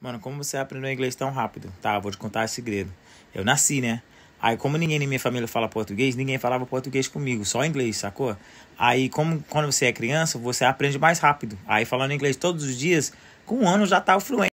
Mano, como você aprendeu inglês tão rápido? Tá, vou te contar o segredo. Eu nasci, né? Aí, como ninguém na minha família fala português, ninguém falava português comigo, só inglês, sacou? Aí, como quando você é criança, você aprende mais rápido. Aí, falando inglês todos os dias, com um ano já tá fluente.